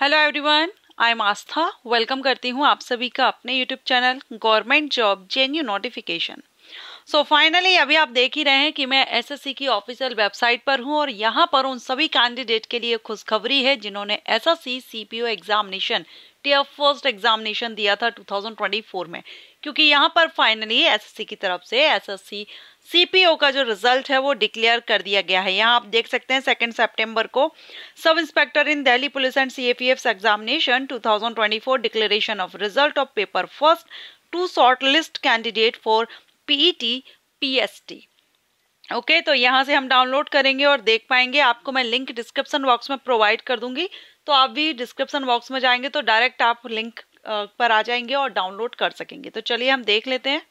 hello everyone I am Aastha welcome करती हूँ आप सभी का अपने YouTube channel government job genuine notification so finally अभी आप देख ही रहे हैं कि मैं एसएससी की ऑफिशियल वेबसाइट पर हूं और यहां पर उन सभी कैंडिडेट के लिए खुशखबरी है जिन्होंने SSC CPO examination tier first examination दिया था 2024 में क्योंकि यहाँ पर फाइनली एसएससी की तरफ से एसएससी सीपीओ का जो रिजल्ट है वो डिक्लेयर कर दिया गया है यहाँ आप देख सकते हैं सेकेंड सेप्टेम्बर को sub inspector in Delhi police and C examination to declaration of result of paper first to short list candidate for PET PST okay okay, तो यहाँ से हम डाउनलोड करेंगे और देख पाएंगे आपको मैं लिंक डिस्क्रिप्शन बॉक्स में प्रोवाइड कर दूंगी तो आप भी डिस्क्रिप्शन बॉक्स में जाएंगे तो डायरेक्ट आप लिंक पर आ जाएंगे और डाउनलोड कर सकेंगे तो चलिए हम देख लेते हैं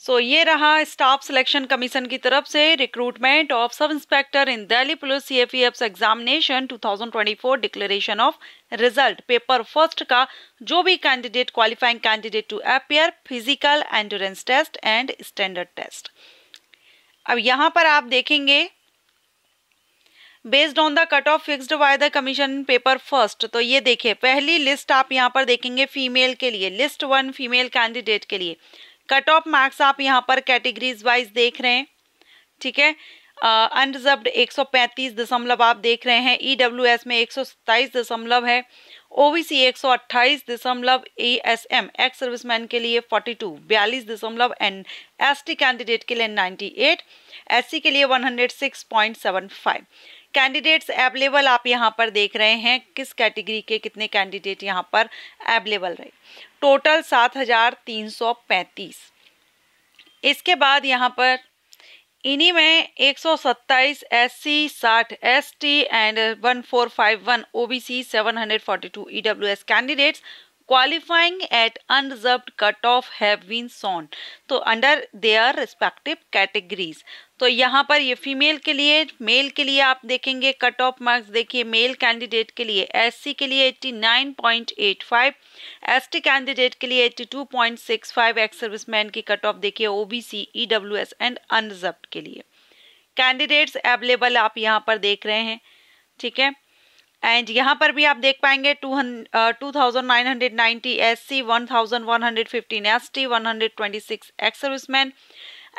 सो so, ये रहा स्टाफ सिलेक्शन कमीशन की तरफ से recruitment of sub inspector in Delhi police C F examination 2024 declaration of result paper first का जो भी candidate qualifying candidate to appear physical endurance test and standard test अब यहाँ पर आप देखेंगे based on the cut off fixed by the commission paper first तो ये देखिए पहली लिस्ट आप यहाँ पर देखेंगे फीमेल के लिए लिस्ट वन फीमेल कैंडिडेट के लिए कट ऑफ मार्क्स आप यहाँ पर कैटेगरीज वाइज देख रहे हैं ठीक है अनरिजर्व्ड एक सौ पैंतीस दशमलव आप देख रहे हैं ई डब्ल्यू एस में एक सौ सत्ताईस दशमलव है ओ बी सी एक सौ अट्ठाईस दशमलव A S M ex serviceman के लिए फोर्टी टू बयालीस दशमलव एन एस टी कैंडिडेट के लिए नाइन्टी एट एस सी के लिए one hundred six point seven five candidates available आप यहाँ पर देख रहे हैं किस कैटेगरी के कितने कैंडिडेट यहाँ पर एवेलेबल रहे टोटल सात हजार तीन सौ पैंतीस इसके बाद यहाँ पर इन्हीं में एक सौ सत्ताईस एस सी साठ S T and one four five two OBC W S candidates at unreserved cut off have been shown तो अंडर देयर रिस्पेक्टिव कैटेगरीज तो यहाँ पर ये फीमेल के लिए मेल के लिए आप देखेंगे कट ऑफ मार्क्स देखिए मेल कैंडिडेट के लिए एससी के लिए 89.85 एसटी कैंडिडेट के लिए 82.65 एक्स सर्विसमैन की कट ऑफ देखिए ओबीसी ईडब्ल्यूएस एंड अनरिजर्व के लिए कैंडिडेट्स अवेलेबल आप यहाँ पर देख रहे हैं ठीक है एंड यहाँ पर भी आप देख पाएंगे two two thousand nine hundred ninety S C one thousand one hundred fifteen S T one hundred twenty six ex serviceman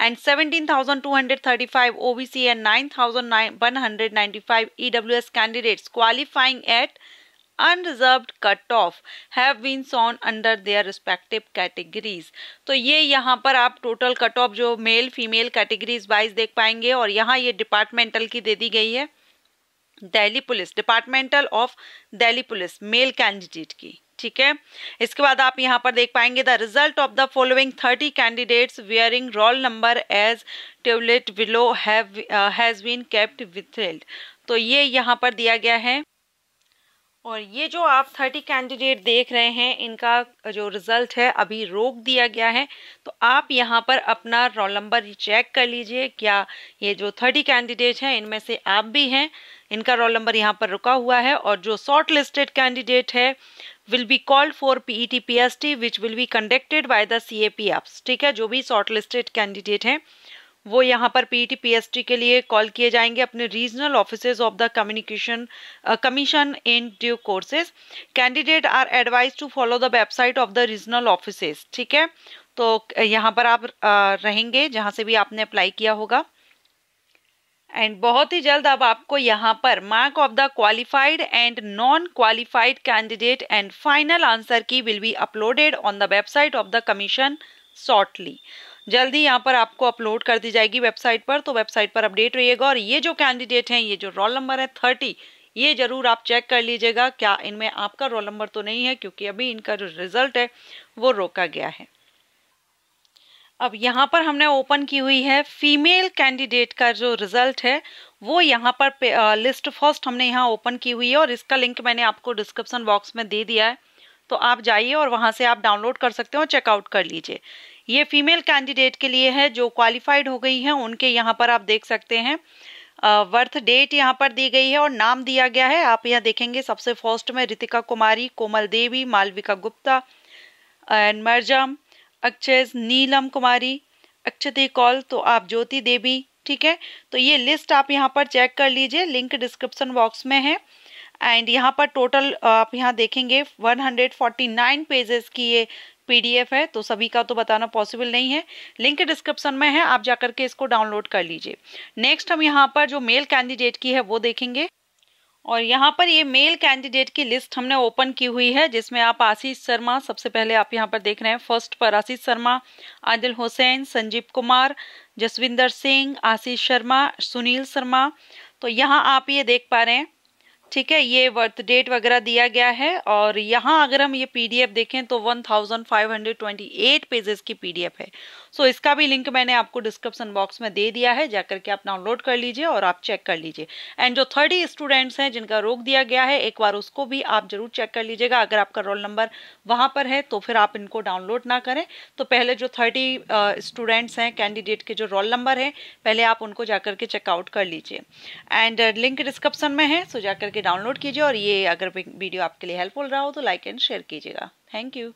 and seventeen thousand two hundred thirty five O B C and nine thousand one hundred ninety five E W S candidates qualifying at unreserved cut off have been shown under their respective categories तो ये यहाँ पर आप total cut off जो male female categories wise देख पाएंगे और यहाँ ये डिपार्टमेंटल की दे दी गई है Delhi police departmental of Delhi police male candidate की ठीक है इसके बाद आप यहाँ पर देख पाएंगे the result of the following thirty candidates bearing roll number as tablet below have has been kept with तो ये यहाँ पर दिया गया है और ये जो आप थर्टी कैंडिडेट देख रहे हैं इनका जो रिज़ल्ट है अभी रोक दिया गया है तो आप यहाँ पर अपना रोल नंबर चेक कर लीजिए क्या ये जो थर्टी कैंडिडेट हैं इनमें से आप भी हैं इनका रोल नंबर यहाँ पर रुका हुआ है और जो शॉर्ट लिस्टेड कैंडिडेट है will be called for P E T P S T which will be conducted by the C A P Fs ठीक है जो भी शॉर्ट लिस्टेड कैंडिडेट हैं वो यहाँ पर पी एस टी के लिए कॉल किए जाएंगे अपने regional office of the communication commission in due courses candidate are advise to follow the website of the regional office ठीक है तो uh, यहाँ पर आप uh, रहेंगे जहाँ से भी आपने अप्लाई किया होगा एंड बहुत ही जल्द अब आपको यहाँ पर mark of the qualified and non qualified candidate and final answer key will be uploaded on the website of the commission shortly जल्दी यहाँ पर आपको अपलोड कर दी जाएगी वेबसाइट पर तो वेबसाइट पर अपडेट रहिएगा और ये जो कैंडिडेट हैं ये जो रोल नंबर है थर्टी ये जरूर आप चेक कर लीजिएगा क्या इनमें आपका रोल नंबर तो नहीं है क्योंकि अभी इनका जो रिजल्ट है वो रोका गया है अब यहाँ पर हमने ओपन की हुई है फीमेल कैंडिडेट का जो रिजल्ट है वो यहाँ पर लिस्ट फर्स्ट हमने यहाँ ओपन की हुई है और इसका लिंक मैंने आपको डिस्क्रिप्शन बॉक्स में दे दिया है तो आप जाइए और वहाँ से आप डाउनलोड कर सकते हो चेकआउट कर लीजिए ये फीमेल कैंडिडेट के लिए है जो क्वालिफाइड हो गई है उनके यहाँ पर आप देख सकते हैं बर्थ डेट यहाँ पर दी गई है और नाम दिया गया है आप यहाँ देखेंगे सबसे फर्स्ट में रितिका कुमारी कोमल देवी मालविका गुप्ता एंड मरजम अक्षय नीलम कुमारी अक्षति कौल तो आप ज्योति देवी ठीक है तो ये लिस्ट आप यहाँ पर चेक कर लीजिए लिंक डिस्क्रिप्शन बॉक्स में है एंड यहाँ पर टोटल आप यहाँ देखेंगे 149 पेजेस की ये पीडीएफ है तो सभी का तो बताना पॉसिबल नहीं है लिंक डिस्क्रिप्शन में है आप जाकर के इसको डाउनलोड कर लीजिए नेक्स्ट हम यहाँ पर जो मेल कैंडिडेट की है वो देखेंगे और यहाँ पर ये मेल कैंडिडेट की लिस्ट हमने ओपन की हुई है जिसमें आप आशीष शर्मा सबसे पहले आप यहाँ पर देख रहे हैं फर्स्ट पर आशीष शर्मा आदिल हुसैन संजीव कुमार जसविंदर सिंह आशीष शर्मा सुनील शर्मा तो यहाँ आप ये देख पा रहे हैं ठीक है ये बर्थ डेट वगैरह दिया गया है और यहाँ अगर हम ये पीडीएफ देखें तो 1528 पेजेस की पीडीएफ है सो so, इसका भी लिंक मैंने आपको डिस्क्रिप्शन बॉक्स में दे दिया है जाकर के आप डाउनलोड कर लीजिए और आप चेक कर लीजिए एंड जो थर्टी स्टूडेंट्स हैं जिनका रोक दिया गया है एक बार उसको भी आप जरूर चेक कर लीजिएगा अगर आपका रोल नंबर वहाँ पर है तो फिर आप इनको डाउनलोड ना करें तो पहले जो थर्टी स्टूडेंट्स हैं कैंडिडेट के जो रोल नंबर है पहले आप उनको जाकर के चेकआउट कर लीजिए एंड लिंक डिस्क्रिप्शन में है सो जाकर के करके डाउनलोड कीजिए और ये अगर वीडियो आपके लिए हेल्पफुल रहा हो तो लाइक एंड शेयर कीजिएगा थैंक यू